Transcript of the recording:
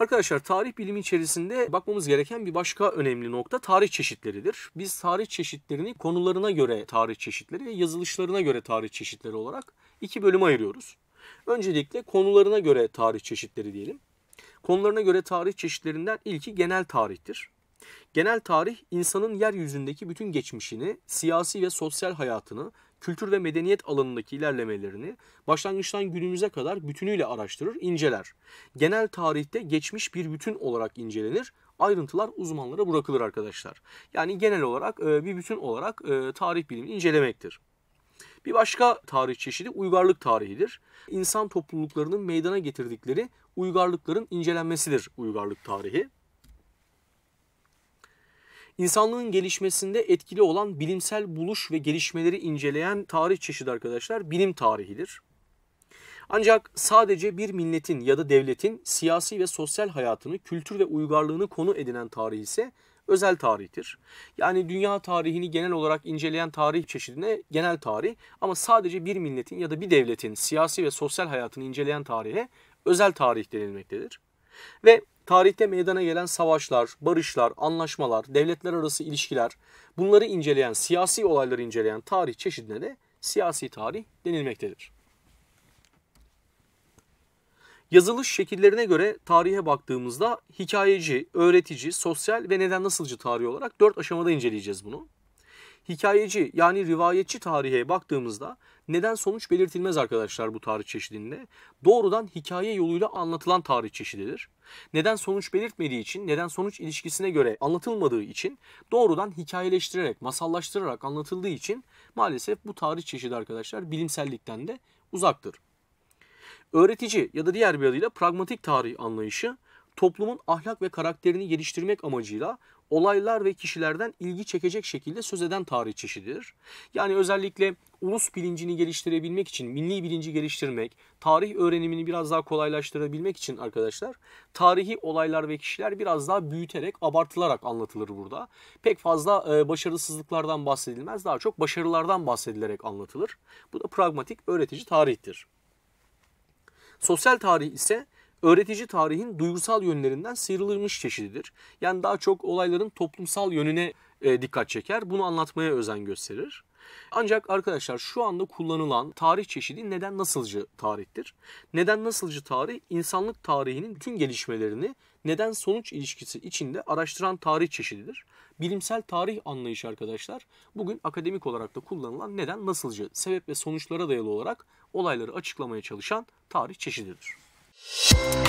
Arkadaşlar tarih bilimi içerisinde bakmamız gereken bir başka önemli nokta tarih çeşitleridir. Biz tarih çeşitlerini konularına göre tarih çeşitleri, ve yazılışlarına göre tarih çeşitleri olarak iki bölüme ayırıyoruz. Öncelikle konularına göre tarih çeşitleri diyelim. Konularına göre tarih çeşitlerinden ilki genel tarihtir. Genel tarih insanın yeryüzündeki bütün geçmişini, siyasi ve sosyal hayatını, kültür ve medeniyet alanındaki ilerlemelerini başlangıçtan günümüze kadar bütünüyle araştırır, inceler. Genel tarihte geçmiş bir bütün olarak incelenir. Ayrıntılar uzmanlara bırakılır arkadaşlar. Yani genel olarak e, bir bütün olarak e, tarih bilimi incelemektir. Bir başka tarih çeşidi uygarlık tarihidir. İnsan topluluklarının meydana getirdikleri uygarlıkların incelenmesidir uygarlık tarihi. İnsanlığın gelişmesinde etkili olan bilimsel buluş ve gelişmeleri inceleyen tarih çeşidi arkadaşlar bilim tarihidir. Ancak sadece bir milletin ya da devletin siyasi ve sosyal hayatını, kültür ve uygarlığını konu edinen tarih ise özel tarihtir. Yani dünya tarihini genel olarak inceleyen tarih çeşidine genel tarih ama sadece bir milletin ya da bir devletin siyasi ve sosyal hayatını inceleyen tarihe özel tarih denilmektedir. Ve Tarihte meydana gelen savaşlar, barışlar, anlaşmalar, devletler arası ilişkiler bunları inceleyen, siyasi olayları inceleyen tarih çeşidine de siyasi tarih denilmektedir. Yazılış şekillerine göre tarihe baktığımızda hikayeci, öğretici, sosyal ve neden nasılcı tarih olarak dört aşamada inceleyeceğiz bunu hikayeci yani rivayetçi tarihe baktığımızda neden sonuç belirtilmez arkadaşlar bu tarih çeşidinde. Doğrudan hikaye yoluyla anlatılan tarih çeşididir. Neden sonuç belirtmediği için, neden sonuç ilişkisine göre anlatılmadığı için doğrudan hikayeleştirerek, masallaştırarak anlatıldığı için maalesef bu tarih çeşidi arkadaşlar bilimsellikten de uzaktır. Öğretici ya da diğer bir adıyla pragmatik tarih anlayışı toplumun ahlak ve karakterini geliştirmek amacıyla olaylar ve kişilerden ilgi çekecek şekilde söz eden tarih çeşididir. Yani özellikle ulus bilincini geliştirebilmek için, milli bilinci geliştirmek, tarih öğrenimini biraz daha kolaylaştırabilmek için arkadaşlar, tarihi olaylar ve kişiler biraz daha büyüterek, abartılarak anlatılır burada. Pek fazla e, başarısızlıklardan bahsedilmez, daha çok başarılardan bahsedilerek anlatılır. Bu da pragmatik, öğretici tarihtir. Sosyal tarih ise öğretici tarihin duygusal yönlerinden sıyrılmış çeşididir. Yani daha çok olayların toplumsal yönüne e, dikkat çeker, bunu anlatmaya özen gösterir. Ancak arkadaşlar şu anda kullanılan tarih çeşidi neden nasılcı tarihtir. Neden nasılcı tarih insanlık tarihinin bütün gelişmelerini neden sonuç ilişkisi içinde araştıran tarih çeşididir. Bilimsel tarih anlayışı arkadaşlar bugün akademik olarak da kullanılan neden nasılcı sebep ve sonuçlara dayalı olarak olayları açıklamaya çalışan tarih çeşididir. you